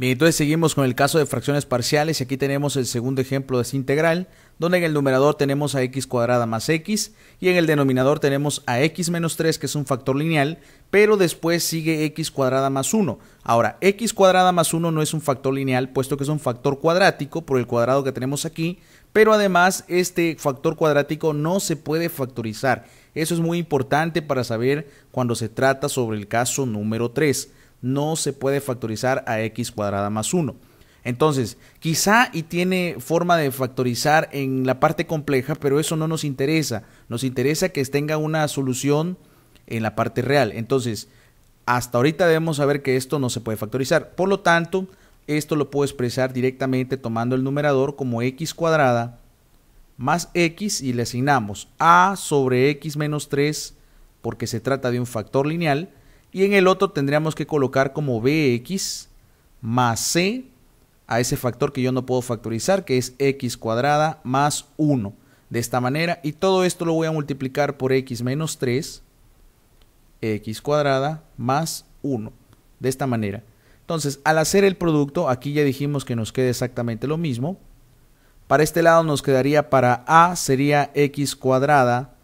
Bien, entonces seguimos con el caso de fracciones parciales y aquí tenemos el segundo ejemplo de esa integral, donde en el numerador tenemos a x cuadrada más x y en el denominador tenemos a x menos 3 que es un factor lineal, pero después sigue x cuadrada más 1. Ahora, x cuadrada más 1 no es un factor lineal, puesto que es un factor cuadrático por el cuadrado que tenemos aquí, pero además este factor cuadrático no se puede factorizar. Eso es muy importante para saber cuando se trata sobre el caso número 3 no se puede factorizar a x cuadrada más 1. Entonces, quizá y tiene forma de factorizar en la parte compleja, pero eso no nos interesa. Nos interesa que tenga una solución en la parte real. Entonces, hasta ahorita debemos saber que esto no se puede factorizar. Por lo tanto, esto lo puedo expresar directamente tomando el numerador como x cuadrada más x y le asignamos a sobre x menos 3 porque se trata de un factor lineal y en el otro tendríamos que colocar como bx más c a ese factor que yo no puedo factorizar, que es x cuadrada más 1. De esta manera, y todo esto lo voy a multiplicar por x menos 3, x cuadrada más 1. De esta manera. Entonces, al hacer el producto, aquí ya dijimos que nos queda exactamente lo mismo. Para este lado nos quedaría para a sería x cuadrada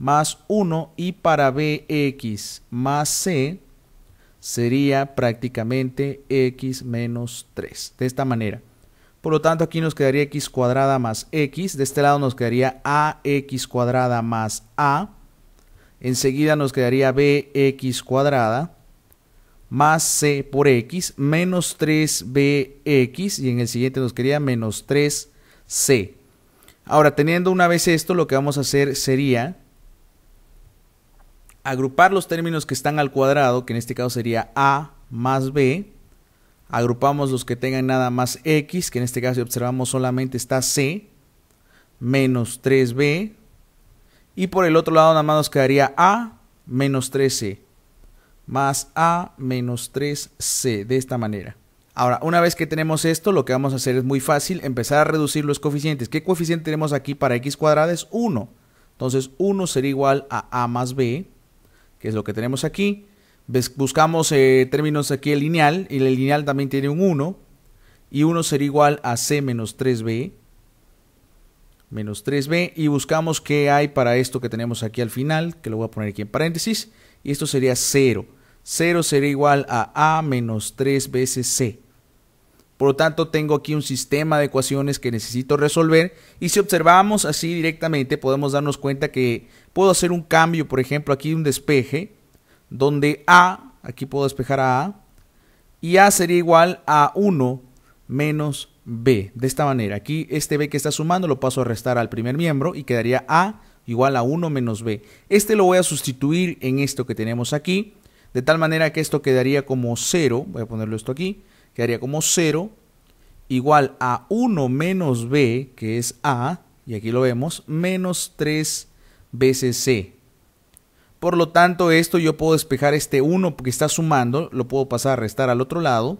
más 1 y para bx más c sería prácticamente x menos 3. De esta manera. Por lo tanto, aquí nos quedaría x cuadrada más x. De este lado nos quedaría ax cuadrada más a. Enseguida nos quedaría bx cuadrada más c por x menos 3bx y en el siguiente nos quedaría menos 3c. Ahora, teniendo una vez esto, lo que vamos a hacer sería agrupar los términos que están al cuadrado, que en este caso sería A más B, agrupamos los que tengan nada más X, que en este caso observamos solamente está C, menos 3B, y por el otro lado nada más nos quedaría A menos 3C, más A menos 3C, de esta manera. Ahora, una vez que tenemos esto, lo que vamos a hacer es muy fácil, empezar a reducir los coeficientes. ¿Qué coeficiente tenemos aquí para x cuadrada? Es 1. Entonces 1 sería igual a a más b que es lo que tenemos aquí. Buscamos eh, términos aquí el lineal, y el lineal también tiene un 1, y 1 sería igual a c menos 3b, menos 3b, y buscamos qué hay para esto que tenemos aquí al final, que lo voy a poner aquí en paréntesis, y esto sería 0. 0 sería igual a a menos 3 veces c. Por lo tanto, tengo aquí un sistema de ecuaciones que necesito resolver. Y si observamos así directamente, podemos darnos cuenta que puedo hacer un cambio, por ejemplo, aquí un despeje, donde A, aquí puedo despejar a A, y A sería igual a 1 menos B. De esta manera, aquí este B que está sumando lo paso a restar al primer miembro y quedaría A igual a 1 menos B. Este lo voy a sustituir en esto que tenemos aquí, de tal manera que esto quedaría como 0, voy a ponerlo esto aquí, quedaría como 0 igual a 1 menos b, que es a, y aquí lo vemos, menos 3 veces c. Por lo tanto, esto yo puedo despejar este 1 que está sumando, lo puedo pasar a restar al otro lado,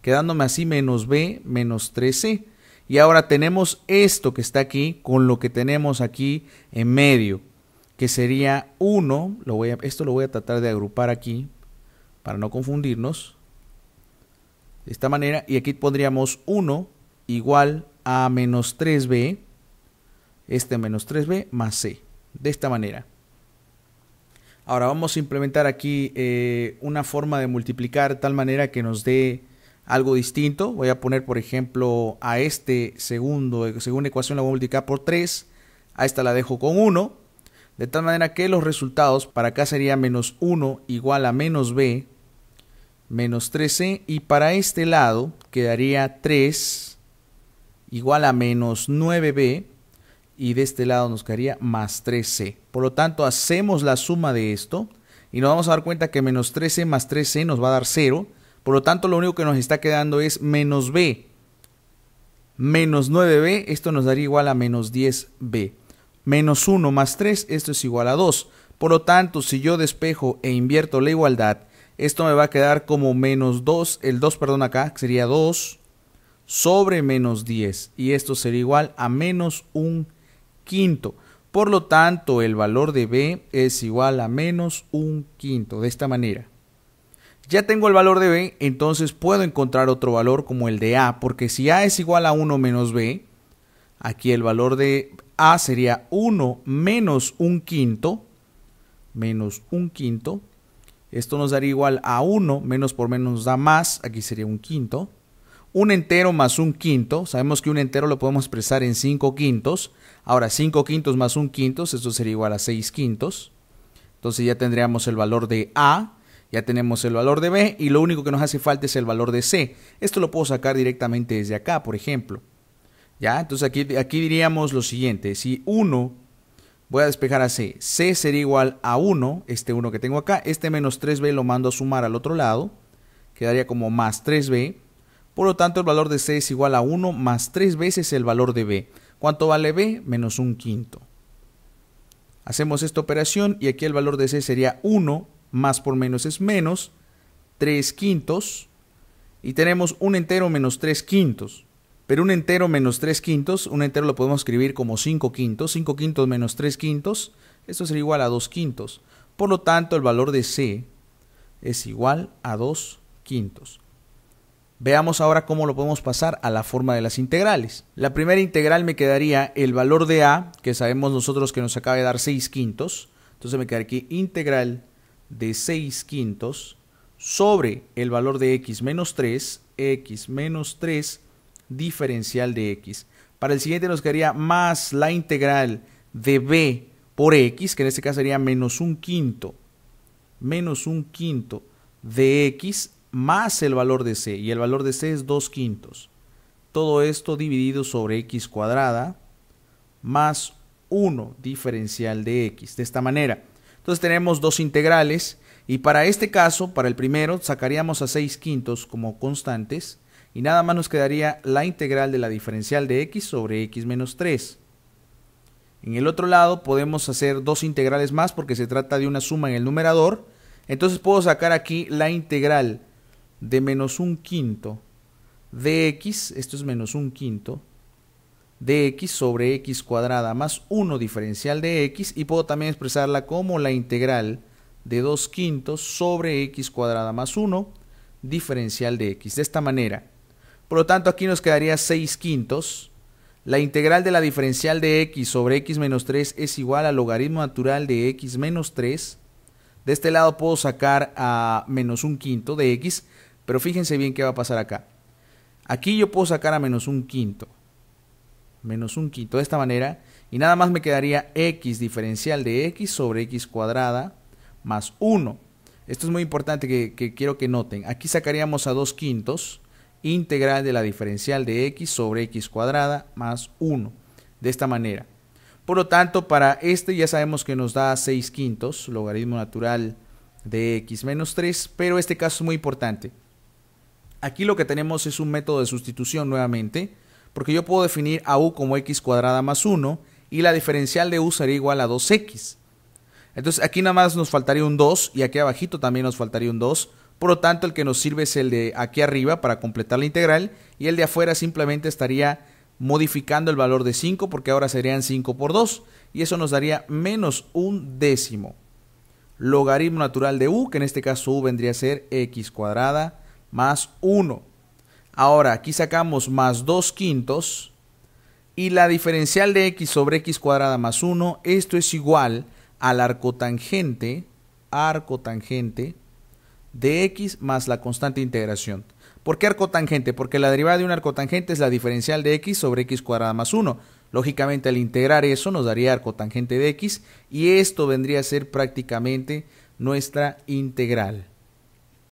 quedándome así menos b menos 3c. Y ahora tenemos esto que está aquí con lo que tenemos aquí en medio, que sería 1, lo voy esto lo voy a tratar de agrupar aquí para no confundirnos de esta manera, y aquí pondríamos 1 igual a menos 3b, este menos 3b más c, de esta manera. Ahora vamos a implementar aquí eh, una forma de multiplicar de tal manera que nos dé algo distinto. Voy a poner, por ejemplo, a este segundo, segunda ecuación la voy a multiplicar por 3, a esta la dejo con 1, de tal manera que los resultados para acá sería menos 1 igual a menos b menos 13 y para este lado quedaría 3 igual a menos 9b y de este lado nos quedaría más 13. Por lo tanto, hacemos la suma de esto y nos vamos a dar cuenta que menos 13 más 13 nos va a dar 0. Por lo tanto, lo único que nos está quedando es menos b. Menos 9b, esto nos daría igual a menos 10b. Menos 1 más 3, esto es igual a 2. Por lo tanto, si yo despejo e invierto la igualdad, esto me va a quedar como menos 2, el 2, perdón, acá sería 2 sobre menos 10. Y esto sería igual a menos un quinto. Por lo tanto, el valor de B es igual a menos un quinto, de esta manera. Ya tengo el valor de B, entonces puedo encontrar otro valor como el de A, porque si A es igual a 1 menos B, aquí el valor de A sería 1 menos un quinto, menos un quinto, esto nos daría igual a 1, menos por menos nos da más, aquí sería un quinto. Un entero más un quinto, sabemos que un entero lo podemos expresar en 5 quintos. Ahora 5 quintos más un quinto, esto sería igual a 6 quintos. Entonces ya tendríamos el valor de A, ya tenemos el valor de B y lo único que nos hace falta es el valor de C. Esto lo puedo sacar directamente desde acá, por ejemplo. ¿Ya? Entonces aquí, aquí diríamos lo siguiente, si 1 voy a despejar a C. C sería igual a 1, este 1 que tengo acá. Este menos 3B lo mando a sumar al otro lado. Quedaría como más 3B. Por lo tanto, el valor de C es igual a 1 más 3 veces el valor de B. ¿Cuánto vale B? Menos 1 quinto. Hacemos esta operación y aquí el valor de C sería 1, más por menos es menos, 3 quintos. Y tenemos 1 entero menos 3 quintos. Pero un entero menos 3 quintos, un entero lo podemos escribir como 5 quintos. 5 quintos menos 3 quintos, esto sería igual a 2 quintos. Por lo tanto, el valor de C es igual a 2 quintos. Veamos ahora cómo lo podemos pasar a la forma de las integrales. La primera integral me quedaría el valor de A, que sabemos nosotros que nos acaba de dar 6 quintos. Entonces me quedaría aquí integral de 6 quintos sobre el valor de x menos 3, x menos 3 diferencial de x. Para el siguiente nos quedaría más la integral de b por x, que en este caso sería menos un quinto, menos un quinto de x más el valor de c, y el valor de c es dos quintos. Todo esto dividido sobre x cuadrada más 1 diferencial de x, de esta manera. Entonces tenemos dos integrales, y para este caso, para el primero, sacaríamos a 6 quintos como constantes, y nada más nos quedaría la integral de la diferencial de x sobre x menos 3. En el otro lado podemos hacer dos integrales más porque se trata de una suma en el numerador. Entonces puedo sacar aquí la integral de menos un quinto de x, esto es menos un quinto, de x sobre x cuadrada más 1 diferencial de x y puedo también expresarla como la integral de 2 quintos sobre x cuadrada más 1 diferencial de x. De esta manera, por lo tanto, aquí nos quedaría 6 quintos. La integral de la diferencial de x sobre x menos 3 es igual al logaritmo natural de x menos 3. De este lado puedo sacar a menos un quinto de x, pero fíjense bien qué va a pasar acá. Aquí yo puedo sacar a menos un quinto. Menos un quinto de esta manera. Y nada más me quedaría x diferencial de x sobre x cuadrada más 1. Esto es muy importante que, que quiero que noten. Aquí sacaríamos a 2 quintos integral de la diferencial de x sobre x cuadrada más 1. De esta manera. Por lo tanto, para este ya sabemos que nos da 6 quintos, logaritmo natural de x menos 3, pero este caso es muy importante. Aquí lo que tenemos es un método de sustitución nuevamente, porque yo puedo definir a u como x cuadrada más 1 y la diferencial de u sería igual a 2x. Entonces aquí nada más nos faltaría un 2 y aquí abajito también nos faltaría un 2 por lo tanto, el que nos sirve es el de aquí arriba para completar la integral y el de afuera simplemente estaría modificando el valor de 5 porque ahora serían 5 por 2 y eso nos daría menos un décimo. Logaritmo natural de u, que en este caso u vendría a ser x cuadrada más 1. Ahora aquí sacamos más 2 quintos y la diferencial de x sobre x cuadrada más 1, esto es igual al arco tangente, arco tangente de x más la constante integración. ¿Por qué arcotangente? Porque la derivada de un arcotangente es la diferencial de x sobre x cuadrada más 1. Lógicamente al integrar eso nos daría arcotangente de x y esto vendría a ser prácticamente nuestra integral.